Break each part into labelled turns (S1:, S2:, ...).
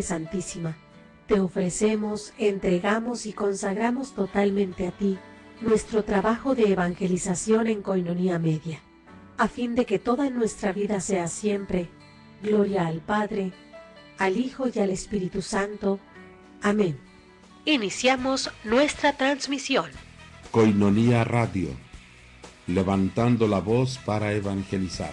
S1: Santísima, te ofrecemos, entregamos y consagramos totalmente a ti nuestro trabajo de evangelización en Coinonía Media, a fin de que toda nuestra vida sea siempre gloria al Padre, al Hijo y al Espíritu Santo. Amén. Iniciamos nuestra transmisión.
S2: Coinonía Radio, levantando la voz para evangelizar.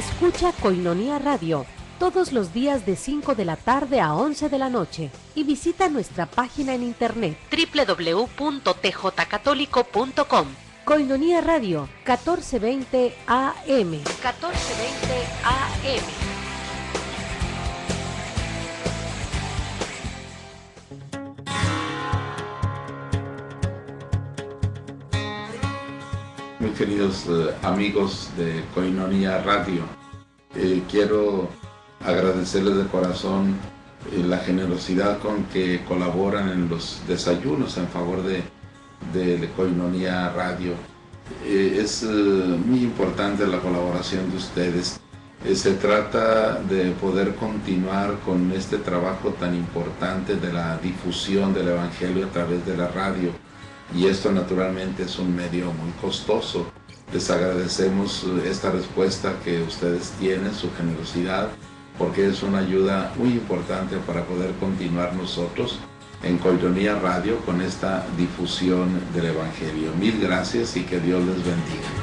S1: Escucha Coinonía Radio todos los días de 5 de la tarde a 11 de la noche y visita nuestra página en internet www.tjcatólico.com. Coinonía Radio 1420 AM. 1420 AM.
S2: queridos eh, amigos de Coinonía Radio. Eh, quiero agradecerles de corazón eh, la generosidad con que colaboran en los desayunos en favor de, de Coinonía Radio. es muy importante la colaboración de ustedes. se trata de poder continuar con este trabajo tan importante de la difusión del Evangelio a través de la radio y esto naturalmente es un medio muy costoso. Les agradecemos esta respuesta que ustedes tienen, su generosidad, porque es una ayuda muy importante para poder continuar nosotros en Colonia Radio con esta difusión del Evangelio. Mil gracias y que Dios les bendiga.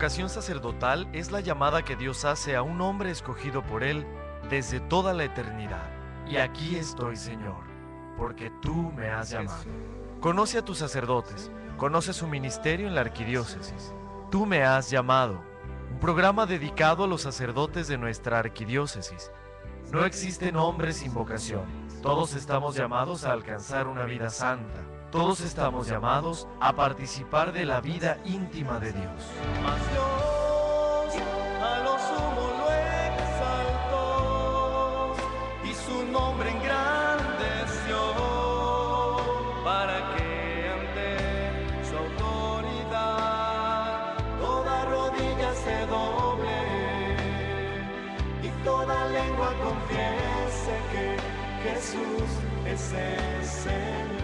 S3: vocación sacerdotal es la llamada que Dios hace a un hombre escogido por Él desde toda la eternidad.
S1: Y aquí estoy,
S3: Señor, porque
S2: tú me has llamado.
S3: Conoce a tus sacerdotes, conoce su ministerio en la arquidiócesis. Tú me has llamado, un programa dedicado a los sacerdotes de nuestra arquidiócesis. No existen hombres sin vocación, todos estamos llamados a alcanzar una vida santa todos estamos llamados a participar de la vida íntima de Dios. a sumo exaltó y su nombre en engrandeció para que ante su autoridad toda rodilla se doble y toda lengua confiese que Jesús es el
S1: Señor.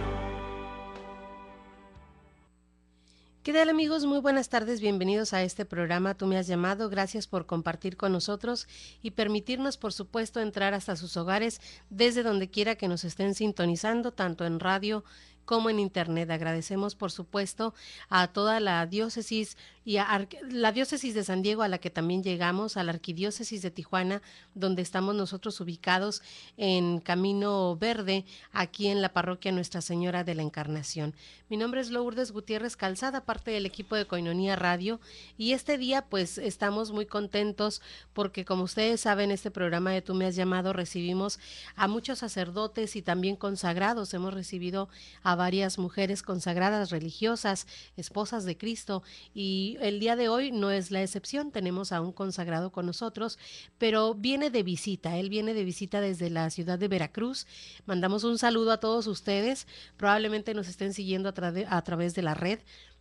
S1: ¿Qué tal amigos? Muy buenas tardes, bienvenidos a este programa. Tú me has llamado, gracias por compartir con nosotros y permitirnos, por supuesto, entrar hasta sus hogares desde donde quiera que nos estén sintonizando, tanto en radio como en internet. Agradecemos, por supuesto, a toda la diócesis y a la diócesis de San Diego a la que también llegamos, a la arquidiócesis de Tijuana, donde estamos nosotros ubicados en Camino Verde, aquí en la parroquia Nuestra Señora de la Encarnación. Mi nombre es Lourdes Gutiérrez Calzada, parte del equipo de Coinonía Radio, y este día pues estamos muy contentos porque como ustedes saben, este programa de Tú me has llamado recibimos a muchos sacerdotes y también consagrados, hemos recibido a varias mujeres consagradas religiosas, esposas de Cristo, y el día de hoy no es la excepción. Tenemos a un consagrado con nosotros, pero viene de visita. Él viene de visita desde la ciudad de Veracruz. Mandamos un saludo a todos ustedes. Probablemente nos estén siguiendo a través de la red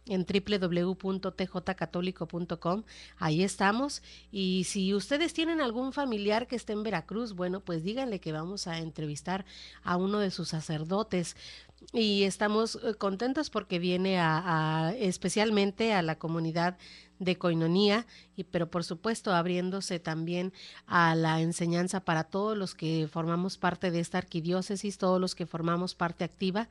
S1: en www.tjcatólico.com. Ahí estamos. Y si ustedes tienen algún familiar que esté en Veracruz, bueno, pues díganle que vamos a entrevistar a uno de sus sacerdotes. Y estamos eh, contentos porque viene a, especialmente a la comunidad de coinonía, y, pero por supuesto abriéndose también a la enseñanza para todos los que formamos parte de esta arquidiócesis, todos los que formamos parte activa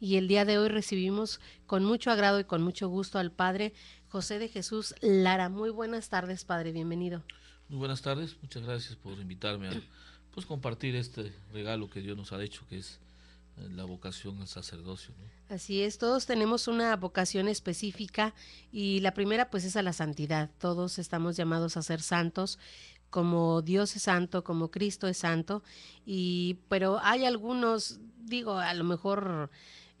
S1: y el día de hoy recibimos con mucho agrado y con mucho gusto al Padre José de Jesús Lara. Muy buenas tardes, Padre, bienvenido.
S2: Muy buenas tardes, muchas gracias por invitarme a pues, compartir este regalo que Dios nos ha hecho, que es eh, la vocación al sacerdocio.
S1: Así es, todos tenemos una vocación específica y la primera pues es a la santidad. Todos estamos llamados a ser santos como Dios es santo, como Cristo es santo, y pero hay algunos, digo, a lo mejor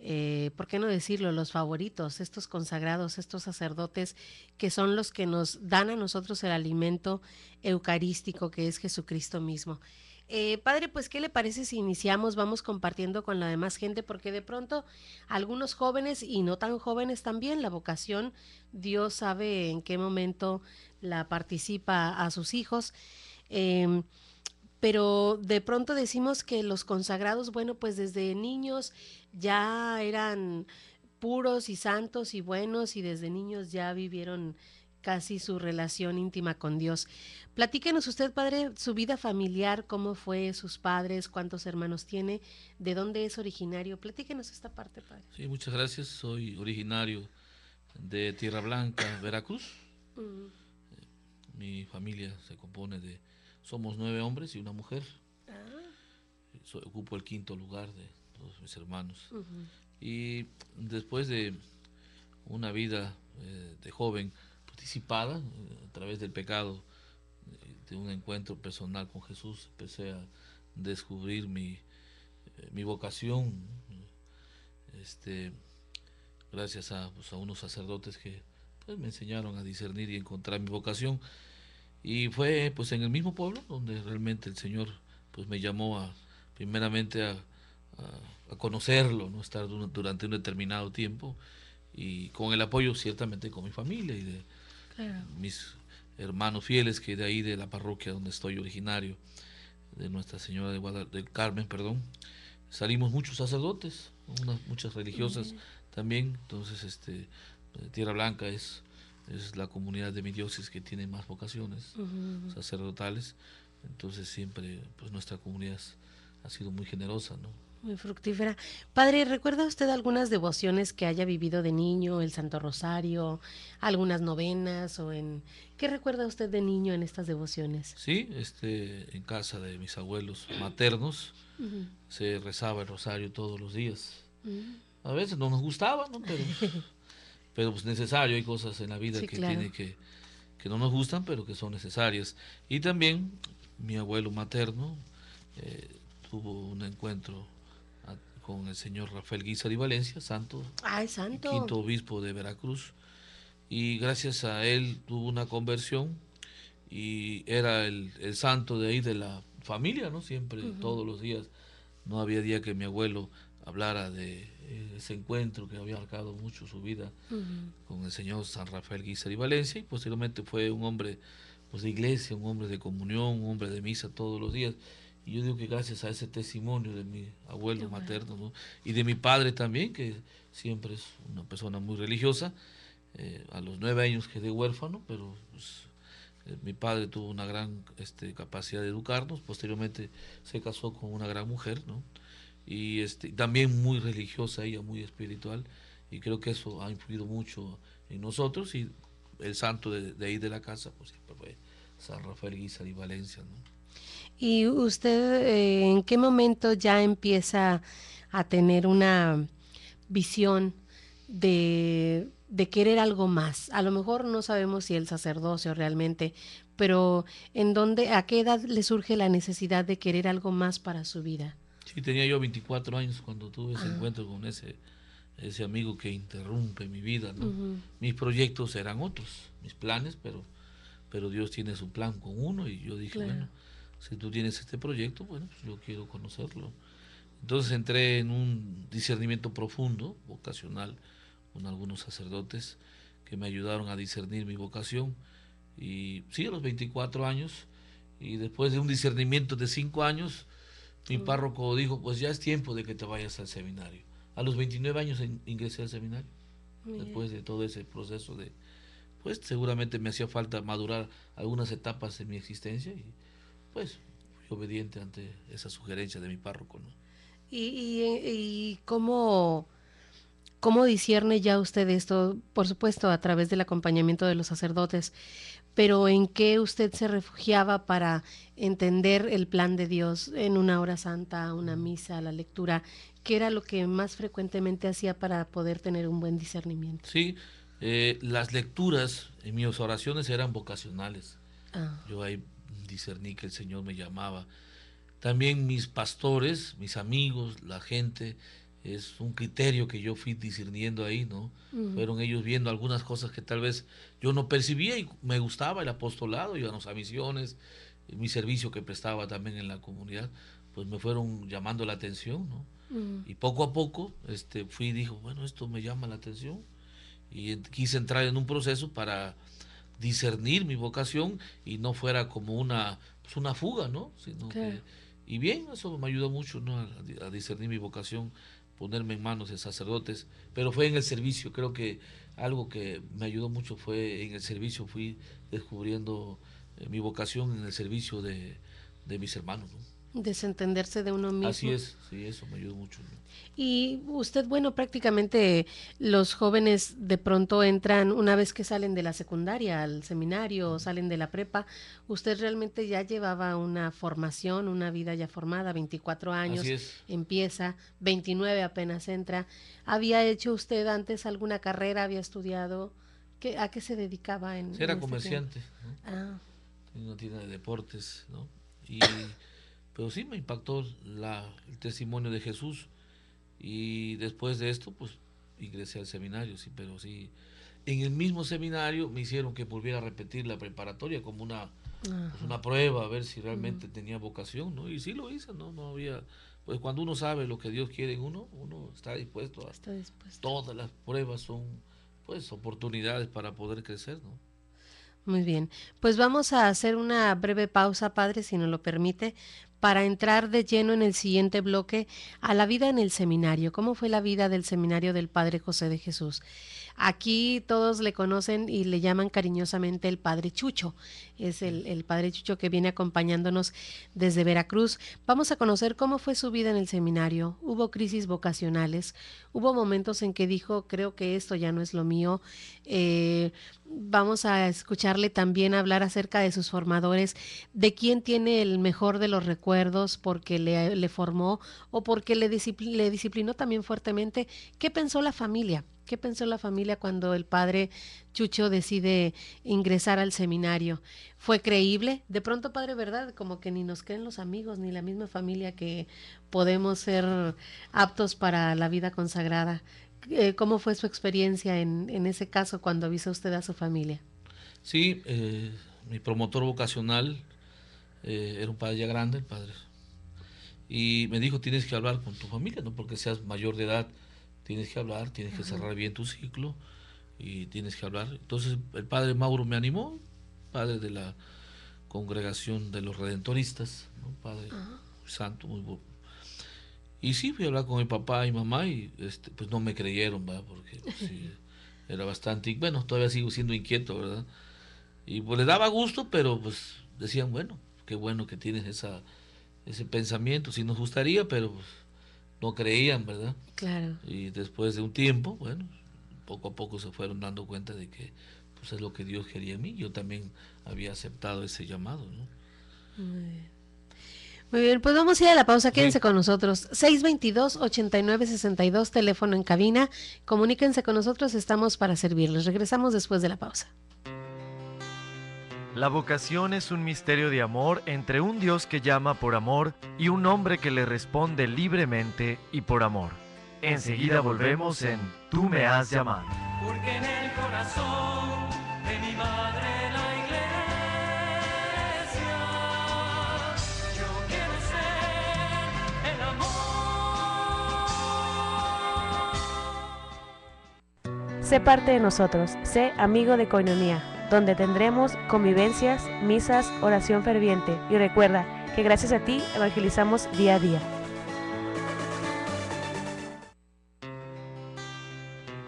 S1: eh, ¿por qué no decirlo?, los favoritos, estos consagrados, estos sacerdotes, que son los que nos dan a nosotros el alimento eucarístico, que es Jesucristo mismo. Eh, padre, pues, ¿qué le parece si iniciamos, vamos compartiendo con la demás gente? Porque de pronto algunos jóvenes y no tan jóvenes también, la vocación, Dios sabe en qué momento la participa a sus hijos. Em, pero de pronto decimos que los consagrados, bueno, pues desde niños ya eran puros y santos y buenos y desde niños ya vivieron casi su relación íntima con Dios. Platíquenos usted, padre, su vida familiar, cómo fue, sus padres, cuántos hermanos tiene, de dónde es originario. Platíquenos esta parte, padre.
S2: Sí, muchas gracias. Soy originario de Tierra Blanca, Veracruz. Mm. Mi familia se compone de somos nueve hombres y una mujer. Ah. ocupo el quinto lugar de todos mis hermanos. Y después de una vida eh, de joven participada eh, a través del pecado, eh, de un encuentro personal con Jesús, empecé a descubrir mi, vocación. Este, gracias a, pues, unos sacerdotes que pues, me enseñaron a discernir y encontrar mi vocación. Y fue pues en el mismo pueblo donde realmente el Señor pues me llamó a, primeramente a, conocerlo, ¿no? estar durante un determinado tiempo y con el apoyo ciertamente con mi familia y de mis hermanos fieles que de ahí de la parroquia donde estoy originario, de Nuestra Señora de del Carmen, perdón, salimos muchos sacerdotes, muchas religiosas también, entonces este Tierra Blanca es es la comunidad de mi diócesis que tiene más vocaciones sacerdotales, entonces siempre pues nuestra comunidad ha sido muy generosa, ¿no?
S1: Muy fructífera. Padre, ¿recuerda usted algunas devociones que haya vivido de niño, el Santo Rosario, algunas novenas o en qué recuerda usted de niño en estas devociones?
S2: Sí, este en casa de mis abuelos maternos se rezaba el rosario todos los días. A veces no nos gustaba, ¿no? pero pues necesario, hay cosas en la vida que, tiene que, no nos gustan, pero que son necesarias. Y también mi abuelo materno eh, tuvo un encuentro con el señor Rafael Guizar y Valencia, santo,
S1: santo. quinto
S2: obispo de Veracruz, y gracias a él tuvo una conversión y era el, santo de ahí de la familia, ¿no? Siempre, todos los días, no había día que mi abuelo hablara de eh, ese encuentro que había marcado mucho su vida con el señor San Rafael Guisari y Valencia y posteriormente fue un hombre pues, de iglesia, un hombre de comunión, un hombre de misa todos los días. Y yo digo que gracias a ese testimonio de mi abuelo materno y de mi padre también, que siempre es una persona muy religiosa, eh, a los nueve años quedé huérfano, pero pues, eh, mi padre tuvo una gran este, capacidad de educarnos, posteriormente se casó con una gran mujer, ¿no? y este, también muy religiosa ella, muy espiritual, y creo que eso ha influido mucho en nosotros y el santo de, ahí de la casa, pues siempre fue San Rafael Guisa y Valencia. ¿no?
S1: ¿Y usted eh, en qué momento ya empieza a tener una visión de, de querer algo más? A lo mejor no sabemos si el sacerdocio realmente, pero ¿en dónde, a qué edad le surge la necesidad de querer algo más para su vida?
S2: Sí, tenía yo 24 años cuando tuve ese ah. encuentro con ese, ese amigo que interrumpe mi vida. Mis proyectos eran otros, mis planes, pero, pero Dios tiene su plan con uno y yo dije, bueno, si tú tienes este proyecto, bueno, pues yo quiero conocerlo. Entonces entré en un discernimiento profundo, vocacional, con algunos sacerdotes que me ayudaron a discernir mi vocación. Y sí, a los 24 años, y después de un discernimiento de 5 años, mi mm. párroco dijo, pues ya es tiempo de que te vayas al seminario. A los 29 años ingresé al seminario, después de todo ese proceso de, pues seguramente me hacía falta madurar algunas etapas de mi existencia y pues fui obediente ante esa sugerencia de mi párroco. ¿no?
S1: y, y cómo ¿Cómo discierne ya usted esto? Por supuesto, a través del acompañamiento de los sacerdotes, pero ¿en qué usted se refugiaba para entender el plan de Dios en una hora santa, una misa, la lectura? ¿Qué era lo que más frecuentemente hacía para poder tener un buen discernimiento?
S2: Sí, eh, las lecturas en mis oraciones eran vocacionales. Ah. Yo ahí discerní que el Señor me llamaba. También mis pastores, mis amigos, la gente es un criterio que yo fui discerniendo ahí, ¿no? Fueron ellos viendo algunas cosas que tal vez yo no percibía y me gustaba el apostolado, y a misiones, mi servicio que prestaba también en la comunidad, pues me fueron llamando la atención, ¿no? Y poco a poco este, fui y dijo, bueno, esto me llama la atención y quise entrar en un proceso para discernir mi vocación y no fuera como una, pues una fuga, ¿no? Sino y bien, eso me ayudó mucho ¿no? a discernir mi vocación ponerme en manos de sacerdotes, pero fue en el servicio, creo que algo que me ayudó mucho fue en el servicio, fui descubriendo eh, mi vocación en el servicio de, de mis hermanos.
S1: Desentenderse de uno mismo. Así es,
S2: sí, eso me ayuda mucho.
S1: Y usted, bueno, prácticamente los jóvenes de pronto entran, una vez que salen de la secundaria al seminario, salen de la prepa, usted realmente ya llevaba una formación, una vida ya formada, 24 años, empieza, 29 apenas entra. ¿Había hecho usted antes alguna carrera, había estudiado? ¿Qué, ¿A qué se dedicaba en... Era este comerciante. Ah.
S2: En una tienda de deportes, ¿no? Y pero sí me impactó el testimonio de Jesús y después de esto pues ingresé al seminario, sí, pero sí, en el mismo seminario me hicieron que volviera a repetir la preparatoria como una, pues, una prueba, a ver si realmente mm. tenía vocación, ¿no? Y sí lo hice, ¿no? No había, pues cuando uno sabe lo que Dios quiere en uno, uno está dispuesto a... Está Todas las pruebas son, pues, oportunidades para poder crecer, ¿no?
S1: Muy bien, pues vamos a hacer una breve pausa, padre, si nos lo permite, para entrar de lleno en el siguiente bloque a la vida en el seminario. ¿Cómo fue la vida del seminario del Padre José de Jesús? Aquí todos le conocen y le llaman cariñosamente el Padre Chucho. Es el, Padre Chucho que viene acompañándonos desde Veracruz. Vamos a conocer cómo fue su vida en el seminario. Hubo crisis vocacionales, hubo momentos en que dijo, creo que esto ya no es lo mío. Eh, vamos a escucharle también hablar acerca de sus formadores, de quién tiene el mejor de los recuerdos porque le, formó o porque le disciplinó también fuertemente. ¿Qué pensó la familia? ¿Qué pensó la familia cuando el padre Chucho decide ingresar al seminario? ¿Fue creíble? De pronto, padre, ¿verdad? Como que ni nos creen los amigos, ni la misma familia que podemos ser aptos para la vida consagrada. Eh, ¿Cómo fue su experiencia en, ese caso cuando avisó usted a su familia?
S2: Sí, eh, mi promotor vocacional eh, era un padre ya grande, el padre. Y me dijo, tienes que hablar con tu familia, no porque seas mayor de edad tienes que hablar, tienes que cerrar bien tu ciclo y tienes que hablar. Entonces el padre Mauro me animó, padre de la congregación de los redentoristas, padre santo, muy bueno. Y sí, fui a hablar con mi papá y mamá y este, pues no me creyeron, ¿verdad? porque pues, era bastante, bueno, todavía sigo siendo inquieto, ¿verdad? Y pues le daba gusto, pero pues decían, bueno, qué bueno que tienes esa, ese pensamiento, si nos gustaría, pero pues, no creían, ¿verdad? Claro. Y después de un tiempo, bueno, poco a poco se fueron dando cuenta de que pues es lo que Dios quería a mí. Yo también había aceptado ese llamado, ¿no?
S1: Muy bien. pues vamos a ir a la pausa, quédense con nosotros. 622-8962, teléfono en cabina. Comuníquense con nosotros, estamos para servirles. Regresamos después de la pausa.
S3: La vocación es un misterio de amor entre un Dios que llama por amor y un hombre que le responde libremente y por amor. Enseguida volvemos en Tú me has llamado. Porque en el corazón de mi madre la iglesia, yo quiero ser el
S1: amor. Sé parte de nosotros, sé amigo de Coinonía donde tendremos convivencias, misas, oración ferviente. Y recuerda que gracias a ti evangelizamos día a día.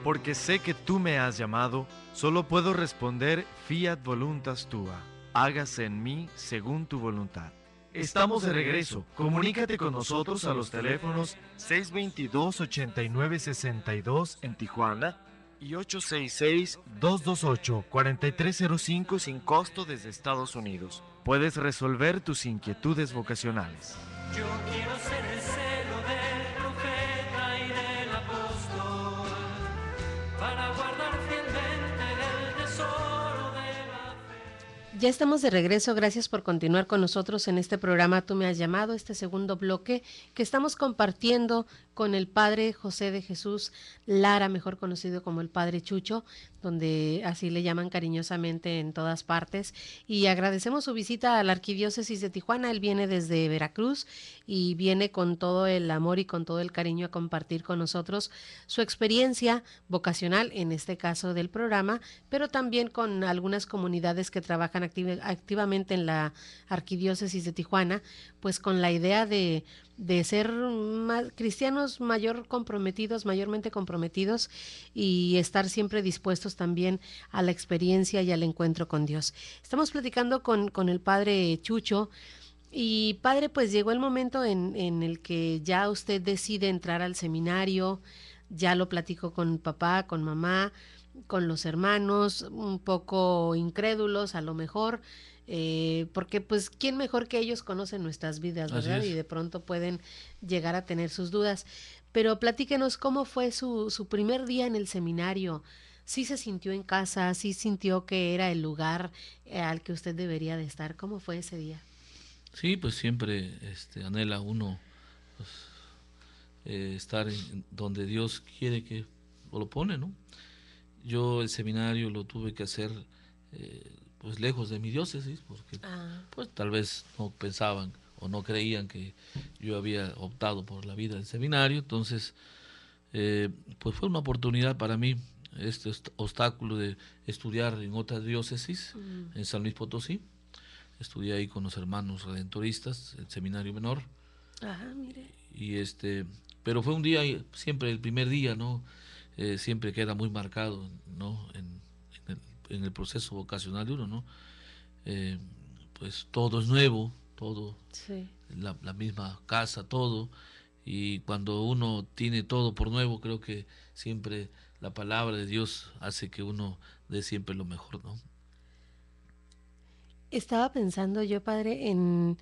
S3: Porque sé que tú me has llamado, solo puedo responder fiat voluntas tua. Hágase en mí según tu voluntad. Estamos de regreso. Comunícate con nosotros a los teléfonos 622-8962 en Tijuana y 866-228-4305 sin costo desde Estados Unidos. Puedes resolver tus inquietudes vocacionales. Yo quiero ser el
S1: Ya estamos de regreso, gracias por continuar con nosotros en este programa Tú me has llamado, este segundo bloque que estamos compartiendo con el padre José de Jesús Lara, mejor conocido como el padre Chucho, donde así le llaman cariñosamente en todas partes. Y agradecemos su visita a la Arquidiócesis de Tijuana, él viene desde Veracruz y viene con todo el amor y con todo el cariño a compartir con nosotros su experiencia vocacional, en este caso del programa, pero también con algunas comunidades que trabajan activamente en la arquidiócesis de Tijuana, pues con la idea de, ser cristianos mayor comprometidos, mayormente comprometidos y estar siempre dispuestos también a la experiencia y al encuentro con Dios. Estamos platicando con, con el padre Chucho. Y padre, pues llegó el momento en, en, el que ya usted decide entrar al seminario, ya lo platicó con papá, con mamá, con los hermanos, un poco incrédulos a lo mejor, eh, porque pues quién mejor que ellos conocen nuestras vidas, ¿verdad? Y de pronto pueden llegar a tener sus dudas. Pero platíquenos cómo fue su, primer día en el seminario. si se sintió en casa? si sintió que era el lugar eh, al que usted debería de estar? ¿Cómo fue ese día?
S2: Sí, pues siempre este, anhela uno pues, eh, estar en donde Dios quiere que lo pone, ¿no? yo el seminario lo tuve que hacer eh, pues lejos de mi diócesis, porque ah. pues tal vez no pensaban o no creían que yo había optado por la vida del seminario, entonces eh, pues fue una oportunidad para mí este obstáculo de estudiar en otra diócesis, mm. en San Luis Potosí, estudié ahí con los hermanos redentoristas, el seminario menor, y este, pero fue un día, siempre el primer día, ¿no? Eh, siempre queda muy marcado ¿no? En, el, proceso vocacional de uno, ¿no? Eh, pues todo es nuevo, todo, la, misma casa, todo, y cuando uno tiene todo por nuevo, creo que siempre la palabra de Dios hace que uno dé siempre lo mejor, ¿no?
S1: Estaba pensando yo, padre, en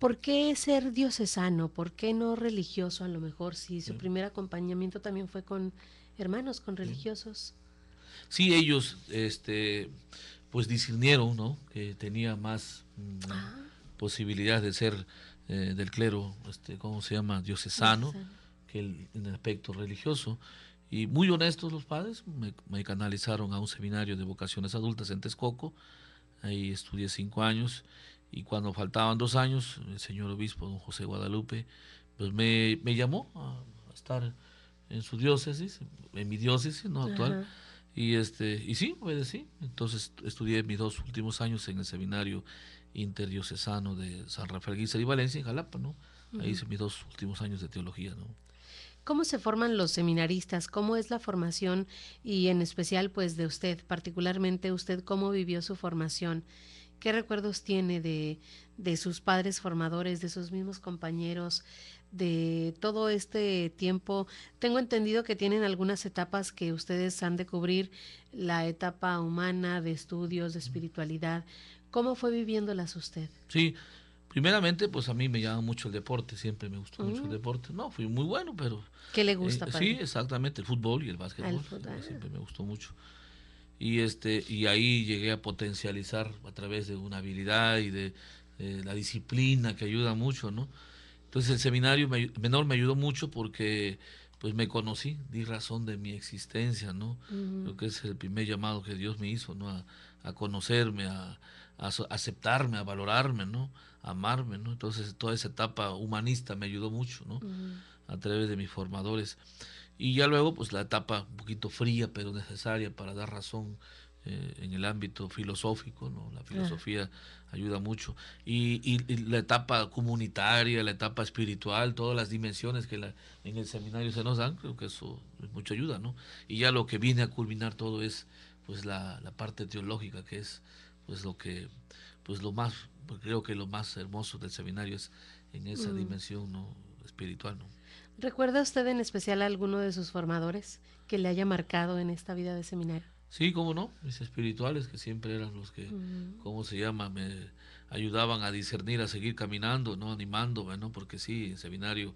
S1: por qué ser diocesano, por qué no religioso a lo mejor, si su primer acompañamiento también fue con hermanos, con religiosos.
S2: Sí, ellos, este, pues discernieron, ¿no? Que tenía más mm, ah. posibilidad de ser eh, del clero, este, ¿cómo se llama? Diocesano, que en el aspecto religioso. Y muy honestos los padres, me, canalizaron a un seminario de vocaciones adultas en Texcoco, ahí estudié cinco años, y cuando faltaban dos años, el señor obispo, don José Guadalupe, pues me, llamó a estar en su diócesis, en mi diócesis, ¿no? Actual. Y, este, y sí, obedecí. Entonces estudié mis dos últimos años en el seminario interdiocesano de San Rafael Guizar y Valencia, en Jalapa, ¿no? Ahí hice mis dos últimos años de teología, ¿no?
S1: ¿Cómo se forman los seminaristas? ¿Cómo es la formación y en especial pues de usted, particularmente usted, cómo vivió su formación? ¿Qué recuerdos tiene de, de sus padres formadores, de sus mismos compañeros, de todo este tiempo. Tengo entendido que tienen algunas etapas que ustedes han de cubrir, la etapa humana de estudios, de espiritualidad. ¿Cómo fue viviéndolas usted?
S2: Sí, primeramente pues a mí me llama mucho el deporte, siempre me gustó mucho el mm. deporte. No, fui muy bueno, pero...
S1: ¿Qué le gusta? Eh, sí,
S2: exactamente, el fútbol y el básquetbol. siempre me gustó mucho. Y, este, y ahí llegué a potencializar a través de una habilidad y de eh, la disciplina que ayuda mucho, ¿no? Entonces el seminario menor me ayudó mucho porque pues me conocí, di razón de mi existencia, ¿no? lo Creo que es el primer llamado que Dios me hizo, ¿no? A, conocerme, a, aceptarme, a valorarme, ¿no? A amarme, ¿no? Entonces toda esa etapa humanista me ayudó mucho, ¿no? A través de mis formadores. Y ya luego, pues la etapa un poquito fría, pero necesaria para dar razón eh, en el ámbito filosófico, ¿no? La ah. filosofía ayuda mucho. Y, y, la etapa comunitaria, la etapa espiritual, todas las dimensiones que la, en el seminario se nos dan, creo que eso es mucha ayuda, ¿no? Y ya lo que viene a culminar todo es pues la, la parte teológica, que es pues lo que, pues lo más, pues, creo que lo más hermoso del seminario es en esa mm. dimensión ¿no? espiritual, ¿no?
S1: ¿Recuerda usted en especial a alguno de sus formadores que le haya marcado en esta vida de seminario?
S2: Sí, cómo no, mis espirituales que siempre eran los que, ¿cómo se llama? Me ayudaban a discernir, a seguir caminando, ¿no? Animándome, ¿no? Porque sí, en seminario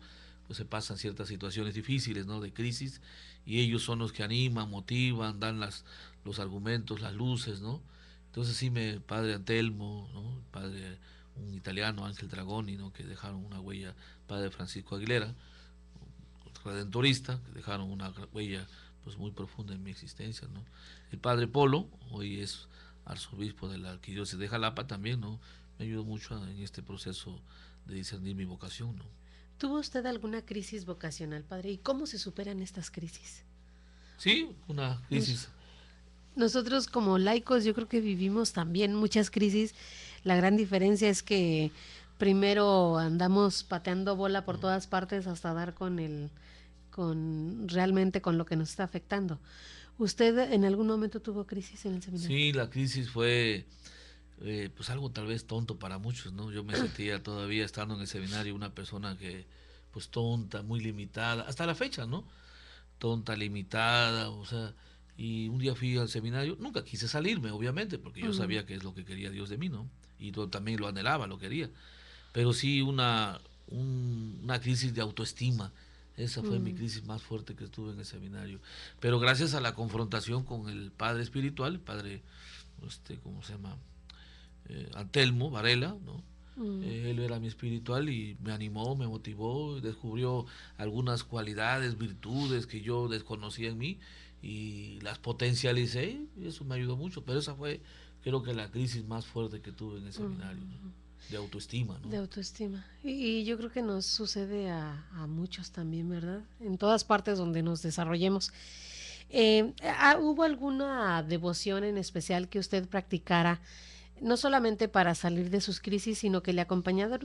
S2: pues se pasan ciertas situaciones difíciles, ¿no? De crisis y ellos son los que animan, motivan, dan las, los argumentos, las luces, ¿no? Entonces sí, me, padre Antelmo, ¿no? Padre, un italiano, Ángel Dragoni, ¿no? Que dejaron una huella, padre Francisco Aguilera, redentorista, que dejaron una huella pues muy profunda en mi existencia, ¿no? El padre Polo, hoy es arzobispo de la arquidiócesis de Jalapa también, ¿no? Me ayudó mucho en este proceso de discernir mi vocación, ¿no?
S1: ¿Tuvo usted alguna crisis vocacional, padre? ¿Y cómo se superan estas crisis?
S2: Sí, una crisis.
S1: Nosotros como laicos yo creo que vivimos también muchas crisis. La gran diferencia es que primero andamos pateando bola por todas partes hasta dar con el, con realmente con lo que nos está afectando. ¿Usted en algún momento tuvo crisis en el seminario?
S2: Sí, la crisis fue eh, pues algo tal vez tonto para muchos, ¿no? Yo me sentía todavía estando en el seminario una persona que pues tonta, muy limitada, hasta la fecha, ¿no? Tonta, limitada, o sea, y un día fui al seminario, nunca quise salirme, obviamente, porque yo sabía que es lo que quería Dios de mí, ¿no? Y yo también lo anhelaba, lo quería. Pero sí una, una crisis de autoestima, esa fue mi mm. crisis más fuerte que estuve en el seminario. Pero gracias a la confrontación con el padre espiritual, el padre, este, ¿cómo se llama? Eh, Antelmo Varela, ¿no? Mm. Eh, él era mi espiritual y me animó, me motivó, descubrió algunas cualidades, virtudes que yo desconocía en mí y las potencialicé y eso me ayudó mucho. Pero esa fue, creo que, la crisis más fuerte que tuve en el mm. seminario. De autoestima, ¿no? De
S1: autoestima. Y, yo creo que nos sucede a, muchos también, ¿verdad? En todas partes donde nos desarrollemos. Eh, ah, ¿Hubo alguna devoción en especial que usted practicara? no solamente para salir de sus crisis, sino que le, acompañara,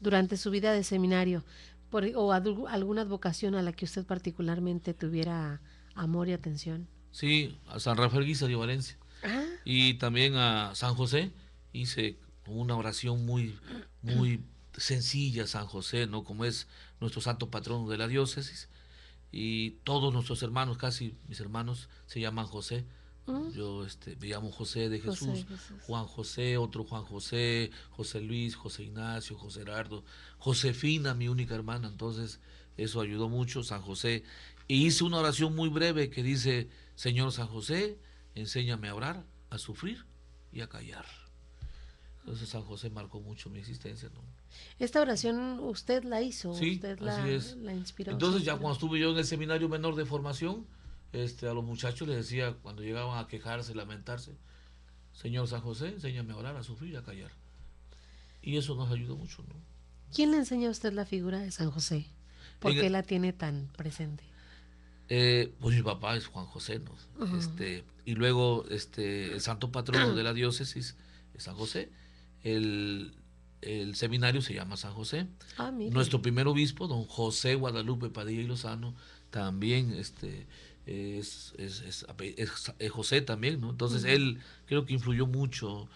S1: durante su vida de seminario o alguna vocación a la que usted particularmente tuviera amor y atención.
S2: Sí, a San Rafael Guisa de Valencia ah. y también a San José, hice una oración muy, muy sencilla San José, ¿no? Como es nuestro santo patrono de la diócesis. Y todos nuestros hermanos, casi mis hermanos, se llaman José. Mm. Yo este, me llamo José de Jesús, Juan José, otro Juan José, José Luis, José Ignacio, José Gerardo, Josefina, mi única hermana. Entonces, eso ayudó mucho, San José. Y e hice una oración muy breve que dice, Señor San José, enséñame a orar, a sufrir y a callar. Entonces San José marcó mucho mi existencia.
S1: Esta oración usted la hizo, sí, usted la, así es. la inspiró. Entonces ya
S2: cuando estuve yo en el seminario menor de formación, este, a los muchachos les decía, cuando llegaban a quejarse, lamentarse, Señor San José, enséñame a orar, a sufrir, a callar. Y eso nos ayudó mucho. ¿no?
S1: ¿Quién le enseña a usted la figura de San José? ¿Por qué la tiene tan presente?
S2: Eh, pues mi papá es Juan José, ¿no? este, y luego este, el santo patrono de la diócesis es San José el, seminario se llama San José.
S1: Ah, Nuestro
S2: primer obispo, don José Guadalupe Padilla y Lozano, también este, es, es, es, José también, ¿no? Entonces él creo que influyó mucho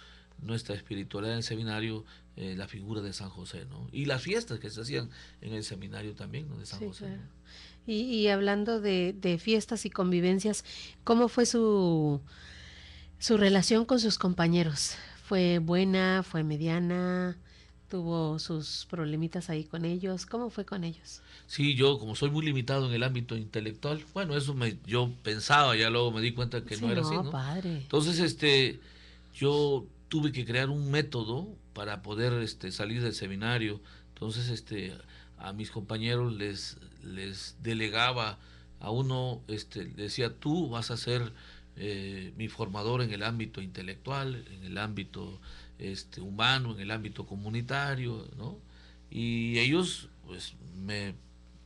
S2: nuestra espiritualidad en el seminario, eh, la figura de San José, ¿no? Y las fiestas que se hacían en el seminario también, De San José.
S1: Y, hablando de, de fiestas y convivencias, ¿cómo fue su, su relación con sus compañeros? fue buena, fue mediana, tuvo sus problemitas ahí con ellos. ¿Cómo fue con ellos?
S2: Sí, yo como soy muy limitado en el ámbito intelectual, bueno, eso me, yo pensaba, ya luego me di cuenta que no era así. ¿no?
S1: Padre. Entonces,
S2: este, yo tuve que crear un método para poder este, salir del seminario. Entonces, este, a mis compañeros les, les delegaba, a uno este, decía, tú vas a ser eh, mi formador en el ámbito intelectual, en el ámbito este, humano, en el ámbito comunitario, ¿no? Y ellos pues me,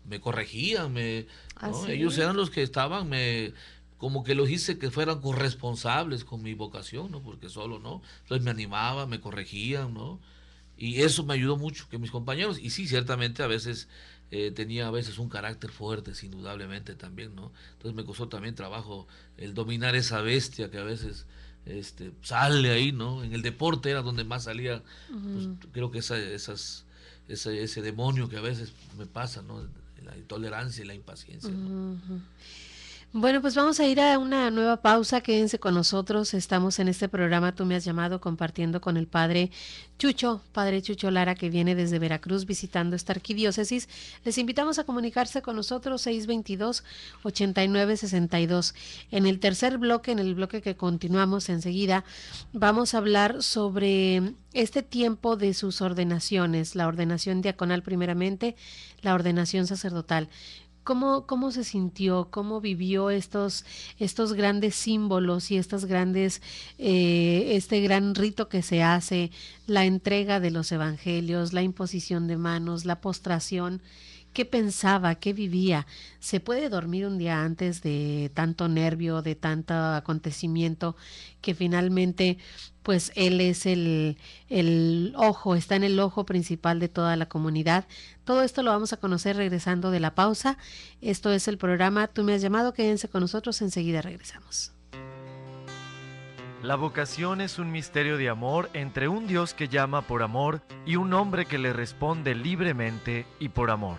S2: me corregían, me,
S1: ah, ellos eran
S2: los que estaban, me como que los hice que fueran corresponsables con mi vocación, ¿no? Porque solo, ¿no? Entonces me animaba, me corregían, ¿no? Y eso me ayudó mucho que mis compañeros, y sí, ciertamente a veces eh, tenía a veces un carácter fuerte, indudablemente también, ¿no? Entonces me costó también trabajo el dominar esa bestia que a veces este, sale ahí, ¿no? En el deporte era donde más salía, pues, creo que esa, esas, ese demonio que a veces me pasa, ¿no? La intolerancia y la impaciencia.
S1: Bueno, pues vamos a ir a una nueva pausa. Quédense con nosotros. Estamos en este programa Tú me has llamado compartiendo con el padre Chucho, padre Chucho Lara, que viene desde Veracruz visitando esta arquidiócesis. Les invitamos a comunicarse con nosotros 622-8962. En el tercer bloque, en el bloque que continuamos enseguida, vamos a hablar sobre este tiempo de sus ordenaciones, la ordenación diaconal primeramente, la ordenación sacerdotal. ¿Cómo, se sintió? ¿Cómo vivió estos, estos grandes símbolos y estas grandes, eh, este gran rito que se hace, la entrega de los evangelios, la imposición de manos, la postración? qué pensaba, qué vivía. Se puede dormir un día antes de tanto nervio, de tanto acontecimiento, que finalmente pues él es el, el, ojo, está en el ojo principal de toda la comunidad. Todo esto lo vamos a conocer regresando de la pausa. Esto es el programa Tú me has llamado, quédense con nosotros, enseguida regresamos.
S3: La vocación es un misterio de amor entre un Dios que llama por amor y un hombre que le responde libremente y por amor.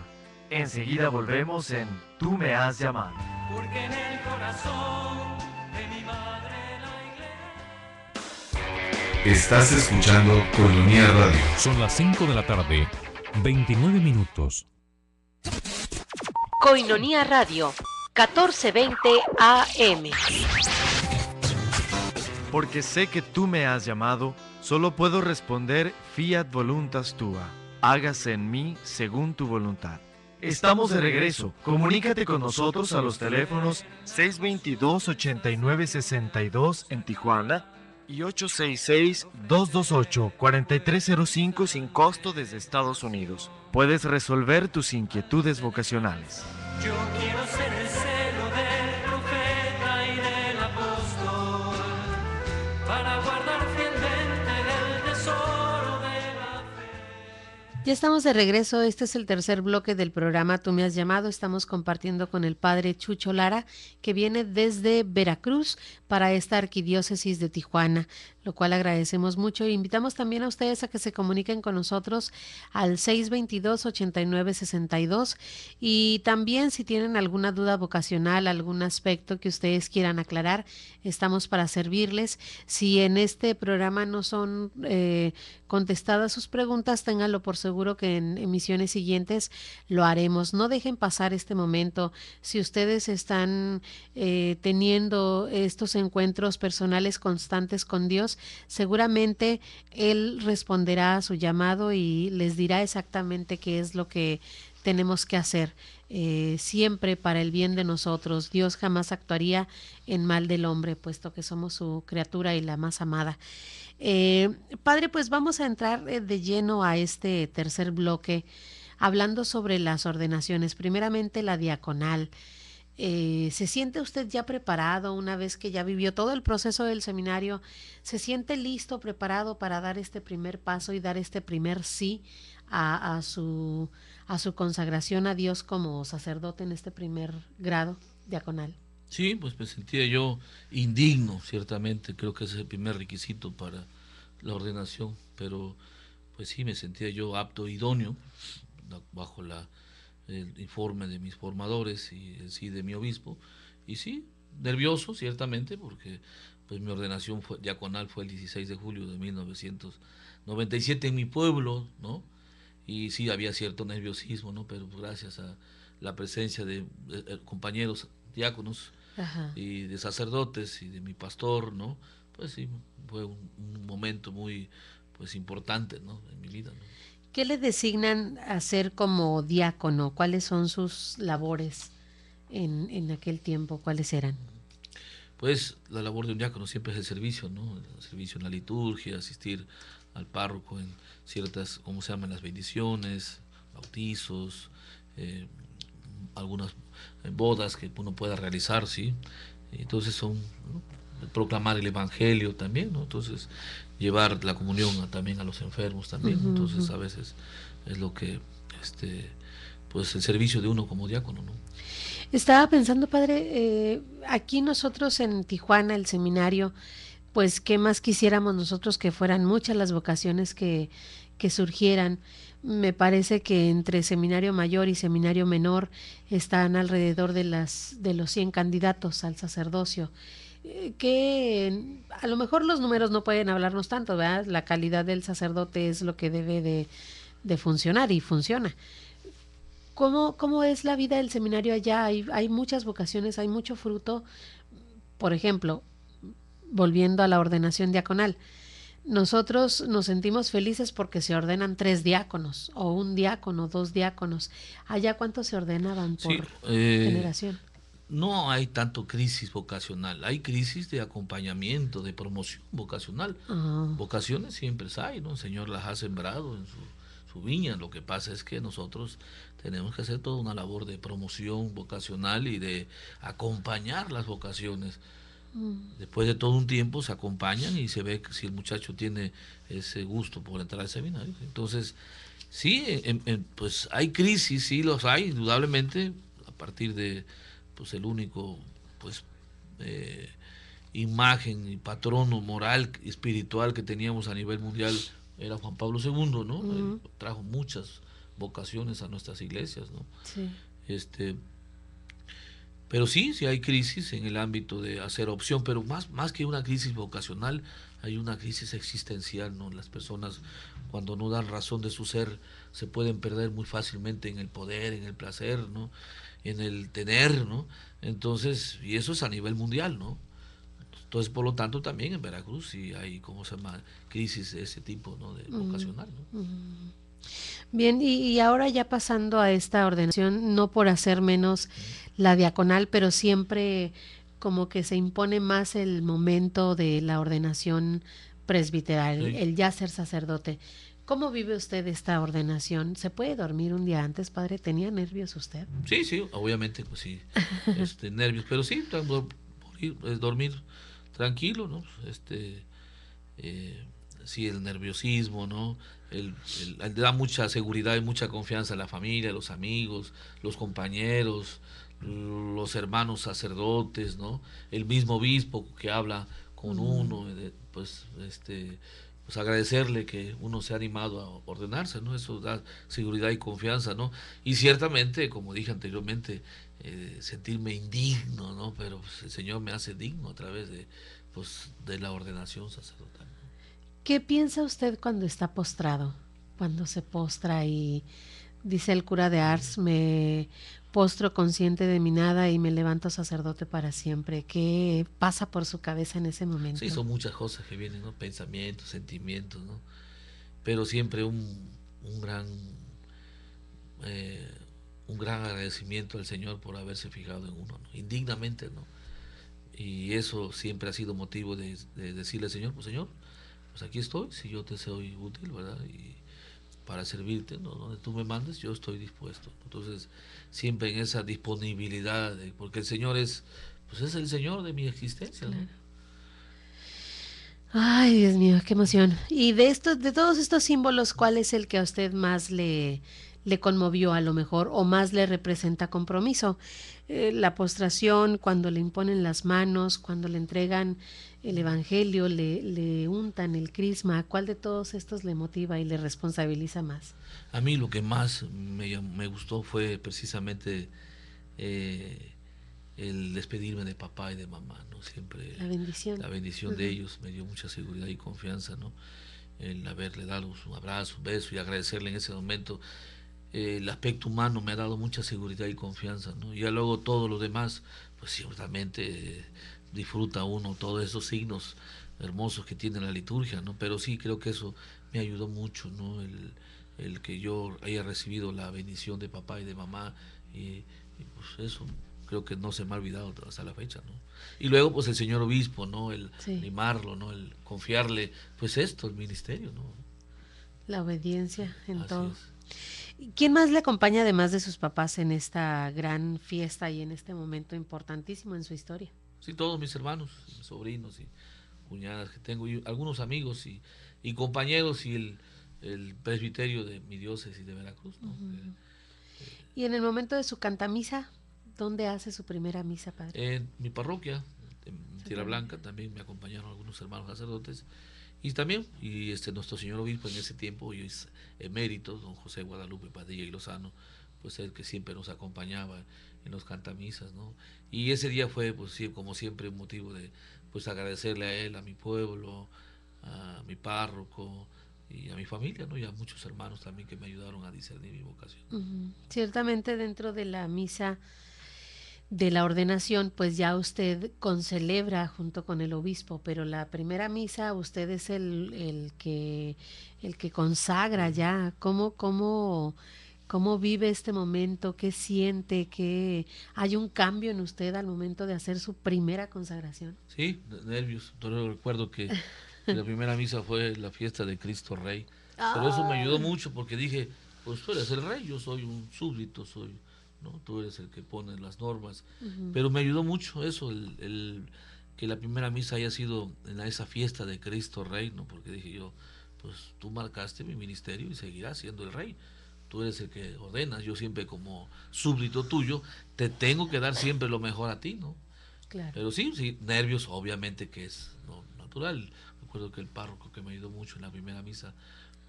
S3: Enseguida volvemos en Tú me has llamado. Porque en el corazón de mi madre la iglesia. Estás escuchando Coinonía Radio. Son las 5 de la
S2: tarde, 29 minutos.
S1: Coinonía Radio, 1420 AM.
S3: Porque sé que tú me has llamado, solo puedo responder fiat voluntas tua. Hágase en mí según tu voluntad.
S1: Estamos de regreso. Comunícate con nosotros a los teléfonos
S3: 622-8962 en Tijuana y 866-228-4305 sin costo desde Estados Unidos. Puedes resolver tus inquietudes vocacionales.
S1: Ya estamos de regreso. Este es el tercer bloque del programa Tú me has llamado. Estamos compartiendo con el padre Chucho Lara, que viene desde Veracruz para esta arquidiócesis de Tijuana, lo cual agradecemos mucho. invitamos también a ustedes a que se comuniquen con nosotros al 622-8962 y también si tienen alguna duda vocacional, algún aspecto que ustedes quieran aclarar, estamos para servirles. Si en este programa no son eh, contestadas sus preguntas, ténganlo por seguro que en emisiones siguientes lo haremos. No dejen pasar este momento. Si ustedes están eh, teniendo estos encuentros personales constantes con Dios, seguramente Él responderá a su llamado y les dirá exactamente qué es lo que tenemos que hacer. Eh, siempre para el bien de nosotros. Dios jamás actuaría en mal del hombre, puesto que somos su criatura y la más amada. Eh, padre, pues vamos a entrar eh, de lleno a este tercer bloque, hablando sobre las ordenaciones. Primeramente la diaconal. Eh, ¿Se siente usted ya preparado una vez que ya vivió todo el proceso del seminario? ¿Se siente listo, preparado para dar este primer paso y dar este primer sí a, su, a su consagración a Dios como sacerdote en este primer grado diaconal?
S2: Sí, pues me sentía yo indigno, ciertamente, creo que ese es el primer requisito para la ordenación, pero pues sí, me sentía yo apto, idóneo, bajo la el informe de mis formadores y sí de mi obispo. Y sí, nervioso, ciertamente, porque pues mi ordenación diaconal fue el 16 de julio de 1997 en mi pueblo, ¿no? Y sí, había cierto nerviosismo, ¿no? Pero gracias a la presencia de, eh, eh, compañeros diáconos y de sacerdotes y de mi pastor, ¿no? Pues sí, fue un, momento muy pues importante, ¿no? En mi vida, ¿no?
S1: ¿Qué le designan hacer como diácono? ¿Cuáles son sus labores en, en, aquel tiempo? ¿Cuáles eran?
S2: Pues la labor de un diácono siempre es el servicio, ¿no? servicio en la liturgia, asistir al párroco en ciertas, ¿cómo se llaman? Las bendiciones, bautizos, eh, algunas eh, bodas que uno pueda realizar, ¿sí? Entonces son proclamar el evangelio también, ¿no? Entonces, llevar la comunión también a los enfermos también, entonces a veces es lo que este pues el servicio de uno como diácono, ¿no?
S1: Estaba pensando, padre, eh, aquí nosotros en Tijuana, el seminario, pues qué más quisiéramos nosotros que fueran muchas las vocaciones que, que surgieran. Me parece que entre seminario mayor y seminario menor están alrededor de, las, de los 100 candidatos al sacerdocio. Eh, que a lo mejor los números no pueden hablarnos tanto, ¿verdad? La calidad del sacerdote es lo que debe de, funcionar y funciona. ¿Cómo, ¿Cómo, es la vida del seminario allá? Hay, hay, muchas vocaciones, hay mucho fruto. Por ejemplo, volviendo a la ordenación diaconal, nosotros nos sentimos felices porque se ordenan tres diáconos, o un diácono, dos diáconos. ¿Allá cuántos se ordenaban por eh, generación?
S2: no hay tanto crisis vocacional, hay crisis de acompañamiento, de promoción vocacional. Vocaciones siempre hay, ¿no? El Señor las ha sembrado en su, viña. Lo que pasa es que nosotros tenemos que hacer toda una labor de promoción vocacional y de acompañar las vocaciones. Mm. Después de todo un tiempo se acompañan y se ve si el muchacho tiene ese gusto por entrar al seminario. Entonces, sí, em, em, pues hay crisis, sí los hay, indudablemente, a partir de pues el único pues eh, imagen y patrono moral y espiritual que teníamos a nivel mundial era Juan Pablo II, ¿no? trajo muchas vocaciones a nuestras iglesias, ¿no? Este, pero sí, sí hay crisis en el ámbito de hacer opción, pero más, más que una crisis vocacional, hay una crisis existencial, ¿no? Las personas cuando no dan razón de su ser se pueden perder muy fácilmente en el poder, en el placer, ¿no? en el tener, ¿no? Entonces, y eso es a nivel mundial, ¿no? Entonces, por lo tanto, también en Veracruz sí hay, ¿cómo se llama?, crisis de ese tipo, ¿no?, de, mm, vocacional,
S1: ¿no? Mm. Bien, y, ahora ya pasando a esta ordenación, no por hacer menos la diaconal, pero siempre como que se impone más el momento de la ordenación presbiteral, el ya ser sacerdote. ¿Cómo vive usted esta ordenación? ¿Se puede dormir un día antes, padre? ¿Tenía nervios usted?
S2: Sí, sí, obviamente, pues sí, este, nervios, pero sí, es dormir tranquilo, ¿no? Este, eh, sí, el nerviosismo, ¿no? El, da mucha seguridad y mucha confianza a la familia, a los amigos, los compañeros, los hermanos sacerdotes, ¿no? El mismo obispo que habla con uno, eh, pues, este, pues, agradecerle que uno se ha animado a ordenarse, ¿no? Eso da seguridad y confianza, ¿no? Y ciertamente, como dije anteriormente, eh, sentirme indigno, ¿no? Pero pues, el Señor me hace digno a través de, pues, de la ordenación sacerdotal.
S1: ¿Qué piensa usted cuando está postrado? Cuando se postra y dice el cura de Ars, me, postro consciente de mi nada y me levanto sacerdote para siempre. ¿Qué pasa por su cabeza en ese momento? Sí, son
S2: muchas cosas que vienen, ¿no? Pensamientos, sentimientos, ¿no? Pero siempre un, gran eh, un gran agradecimiento al Señor por haberse fijado en uno, indignamente, ¿no? Y eso siempre ha sido motivo de, decirle al Señor, pues Señor, pues aquí estoy, si yo te soy útil, ¿verdad? Y, para servirte, donde tú me mandes, yo estoy dispuesto. Entonces, siempre en esa disponibilidad, porque el Señor es, pues es el Señor de mi existencia.
S1: Ay, Dios mío, qué emoción. Y de estos, de todos estos símbolos, ¿cuál es el que a usted más le, le conmovió a lo mejor o más le representa compromiso? Eh, la postración, cuando le imponen las manos, cuando le entregan el Evangelio, le, le untan el crisma, ¿cuál de todos estos le motiva y le responsabiliza más?
S2: A mí lo que más me, gustó fue precisamente eh, el despedirme de papá y de mamá, ¿no? Siempre la
S1: bendición, la bendición de ellos
S2: me dio mucha seguridad y confianza, ¿no? El haberle dado un abrazo, un beso y agradecerle en ese momento. Eh, el aspecto humano me ha dado mucha seguridad y confianza, ¿no? Ya luego todo lo demás, pues ciertamente disfruta uno todos esos signos hermosos que tiene la liturgia, ¿no? Pero sí creo que eso me ayudó mucho, ¿no? El, el que yo haya recibido la bendición de papá y de mamá y, pues eso creo que no se me ha olvidado hasta la fecha, ¿no? Y luego, pues el señor obispo, ¿no? El animarlo, ¿no? El confiarle, pues esto, el ministerio, ¿no?
S1: La obediencia en todo. ¿Quién más le acompaña además de sus papás en esta gran fiesta y en este momento importantísimo en su historia?
S2: Sí, todos mis hermanos, sobrinos y cuñadas que tengo, y algunos amigos y, y compañeros y el, presbiterio de mi diócesis de Veracruz.
S1: Eh, y en el momento de su cantamisa, ¿dónde hace su primera misa, padre?
S2: En mi parroquia, en Tierra Blanca, también me acompañaron algunos hermanos sacerdotes. Y también, y este nuestro señor obispo en ese tiempo, yo es emérito, don José Guadalupe Padilla y Lozano, pues el que siempre nos acompañaba en los cantamisas, ¿no? Y ese día fue, pues como siempre, un motivo de, pues agradecerle a él, a mi pueblo, a mi párroco, y a mi familia, ¿no? Y a muchos hermanos también que me ayudaron a discernir mi vocación.
S1: Ciertamente dentro de la misa de la ordenación, pues ya usted concelebra junto con el obispo, pero la primera misa usted es el, que el que consagra ya. ¿Cómo, cómo cómo vive este momento, qué siente, que hay un cambio en usted al momento de hacer su primera consagración.
S2: Sí, nervios. Yo recuerdo que la primera misa fue la fiesta de Cristo Rey. Pero eso me ayudó ah. mucho porque dije, pues tú eres el rey, yo soy un súbdito, soy, ¿no? Tú eres el que pone las normas. Pero me ayudó mucho eso, el, que la primera misa haya sido en esa fiesta de Cristo Rey, ¿no? Porque dije yo, pues tú marcaste mi ministerio y seguirás siendo el rey tú eres el que ordenas, yo siempre como súbdito tuyo, te tengo que dar siempre lo mejor a ti, ¿no? Claro. Pero sí, sí, nervios obviamente que es ¿no? natural. acuerdo que el párroco que me ayudó mucho en la primera misa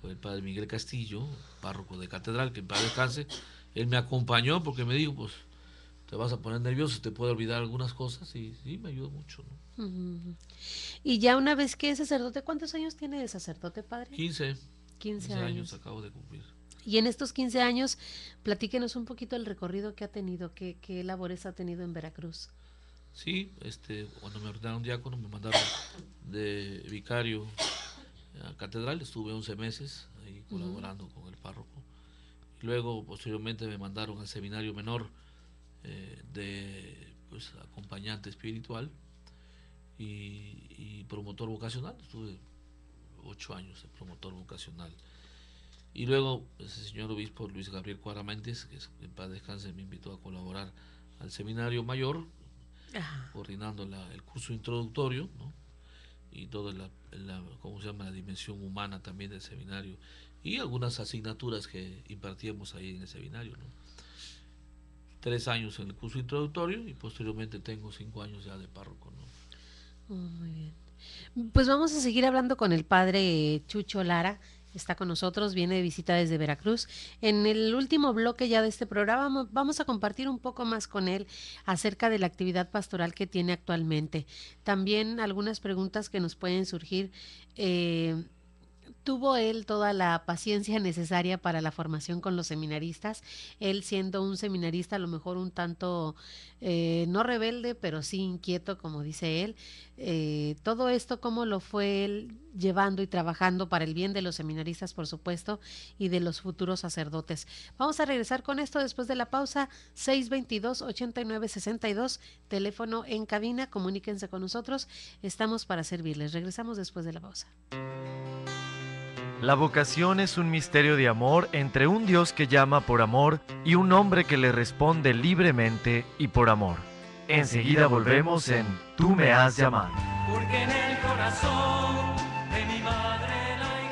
S2: fue el padre Miguel Castillo, párroco de catedral, que en paz descanse, él me acompañó porque me dijo, pues te vas a poner nervioso, te puede olvidar algunas cosas y sí, me ayudó mucho.
S1: ¿no? Y ya una vez que es sacerdote, ¿cuántos años tiene de sacerdote, padre? 15. 15, 15 años. años
S2: acabo de cumplir.
S1: Y en estos 15 años, platíquenos un poquito el recorrido que ha tenido, qué, labores ha tenido en Veracruz.
S2: Sí, este, cuando me ordenaron diácono, me mandaron de vicario a catedral, estuve 11 meses ahí colaborando con el párroco. Luego, posteriormente, me mandaron al seminario menor eh, de pues, acompañante espiritual y, y promotor vocacional. Estuve 8 años de promotor vocacional y luego pues, el señor obispo Luis Gabriel Cuaraméndez, que en paz descanse, me invitó a colaborar al seminario mayor, coordinando la, el curso introductorio, y toda la, se llama? la dimensión humana también del seminario, y algunas asignaturas que impartíamos ahí en el seminario. Tres años en el curso introductorio y posteriormente tengo cinco años ya de párroco.
S1: ¿no? Oh, pues vamos a seguir hablando con el padre Chucho Lara está con nosotros, viene de visita desde Veracruz. En el último bloque ya de este programa vamos a compartir un poco más con él acerca de la actividad pastoral que tiene actualmente. También algunas preguntas que nos pueden surgir. Eh, ¿Tuvo él toda la paciencia necesaria para la formación con los seminaristas? Él siendo un seminarista a lo mejor un tanto, eh, no rebelde, pero sí inquieto, como dice él. Eh, todo esto, ¿cómo lo fue él llevando y trabajando para el bien de los seminaristas, por supuesto, y de los futuros sacerdotes? Vamos a regresar con esto después de la pausa. 622-8962, teléfono en cabina, comuníquense con nosotros. Estamos para servirles. Regresamos después de la pausa.
S3: La vocación es un misterio de amor entre un Dios que llama por amor y un hombre que le responde libremente y por amor. Enseguida volvemos en Tú me has llamado. Porque en el corazón de mi madre la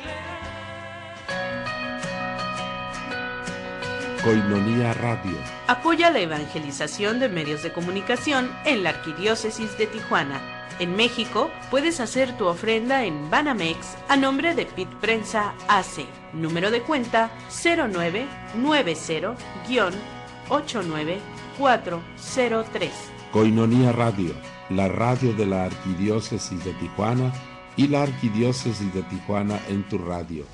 S1: iglesia.
S2: Coinonía Radio.
S1: Apoya la evangelización de medios de comunicación en la Arquidiócesis de Tijuana. En México, puedes hacer tu ofrenda en Banamex a nombre de Pit Prensa AC. Número de cuenta 0990-89403.
S2: Coinonía Radio, la radio de la Arquidiócesis de Tijuana y la Arquidiócesis de Tijuana en tu radio.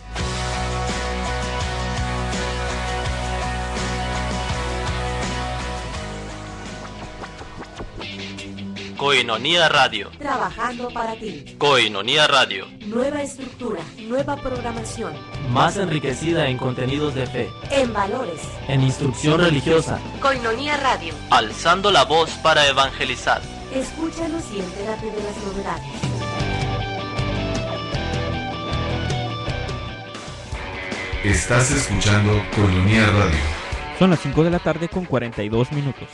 S2: Coinonía Radio.
S1: Trabajando para ti.
S2: Coinonía Radio.
S1: Nueva estructura, nueva programación.
S2: Más enriquecida en contenidos de fe.
S1: En valores.
S2: En instrucción religiosa.
S1: Coinonía Radio.
S2: Alzando la voz para evangelizar.
S1: Escúchanos y entérate de las novedades.
S3: Estás escuchando Coinonía Radio. Son las 5 de la tarde con 42 minutos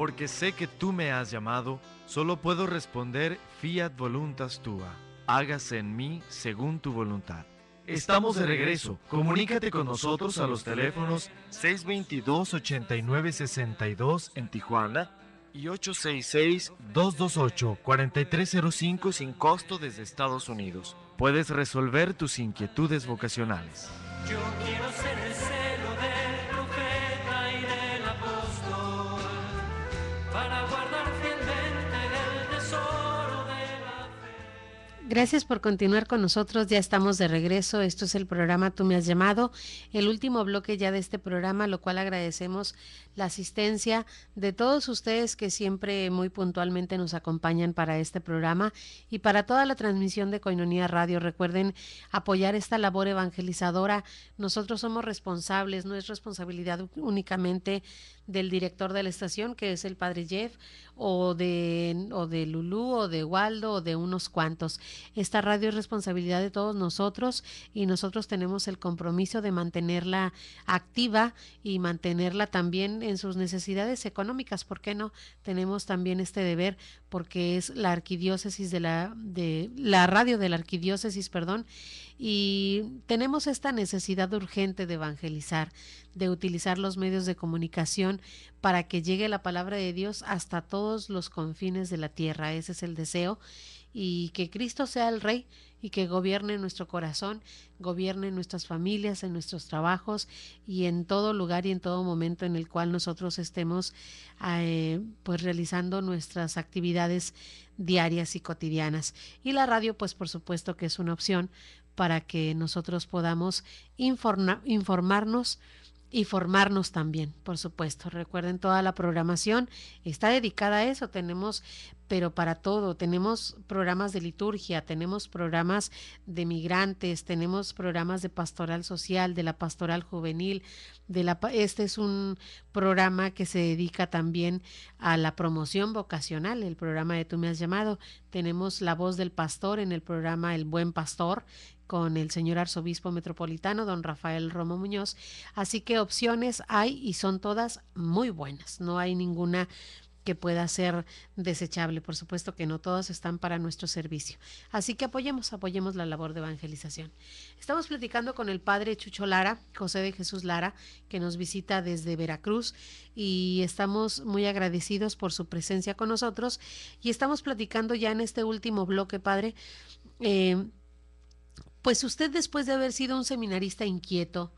S3: porque sé que tú me has llamado, solo puedo responder fiat voluntas tua, hágase en mí según tu voluntad.
S1: Estamos de regreso. Comunícate con nosotros a los teléfonos
S3: 622-8962 en Tijuana y 866-228-4305 sin costo desde Estados Unidos. Puedes resolver tus inquietudes vocacionales.
S1: Gracias por continuar con nosotros. Ya estamos de regreso. Esto es el programa Tú me has llamado, el último bloque ya de este programa, lo cual agradecemos la asistencia de todos ustedes que siempre muy puntualmente nos acompañan para este programa y para toda la transmisión de Coinonía Radio. Recuerden apoyar esta labor evangelizadora. Nosotros somos responsables, no es responsabilidad únicamente del director de la estación, que es el padre Jeff, o de, o de Lulú, o de Waldo, o de unos cuantos. Esta radio es responsabilidad de todos nosotros y nosotros tenemos el compromiso de mantenerla activa y mantenerla también en sus necesidades económicas. ¿Por qué no? Tenemos también este deber porque es la arquidiócesis de la, de la radio de la arquidiócesis, perdón, y tenemos esta necesidad urgente de evangelizar, de utilizar los medios de comunicación para que llegue la palabra de Dios hasta todos los confines de la tierra. Ese es el deseo y que Cristo sea el Rey y que gobierne nuestro corazón, gobierne nuestras familias, en nuestros trabajos y en todo lugar y en todo momento en el cual nosotros estemos eh, pues realizando nuestras actividades diarias y cotidianas. Y la radio pues por supuesto que es una opción para que nosotros podamos informarnos y formarnos también, por supuesto. Recuerden, toda la programación está dedicada a eso. Tenemos, pero para todo, tenemos programas de liturgia, tenemos programas de migrantes, tenemos programas de pastoral social, de la pastoral juvenil. De la, este es un programa que se dedica también a la promoción vocacional, el programa de Tú me has llamado. Tenemos la voz del pastor en el programa El Buen Pastor, con el señor arzobispo metropolitano, don Rafael Romo Muñoz. Así que opciones hay y son todas muy buenas. No hay ninguna que pueda ser desechable. Por supuesto que no todas están para nuestro servicio. Así que apoyemos, apoyemos la labor de evangelización. Estamos platicando con el padre Chucho Lara, José de Jesús Lara, que nos visita desde Veracruz y estamos muy agradecidos por su presencia con nosotros. Y estamos platicando ya en este último bloque, padre. Eh, pues usted después de haber sido un seminarista inquieto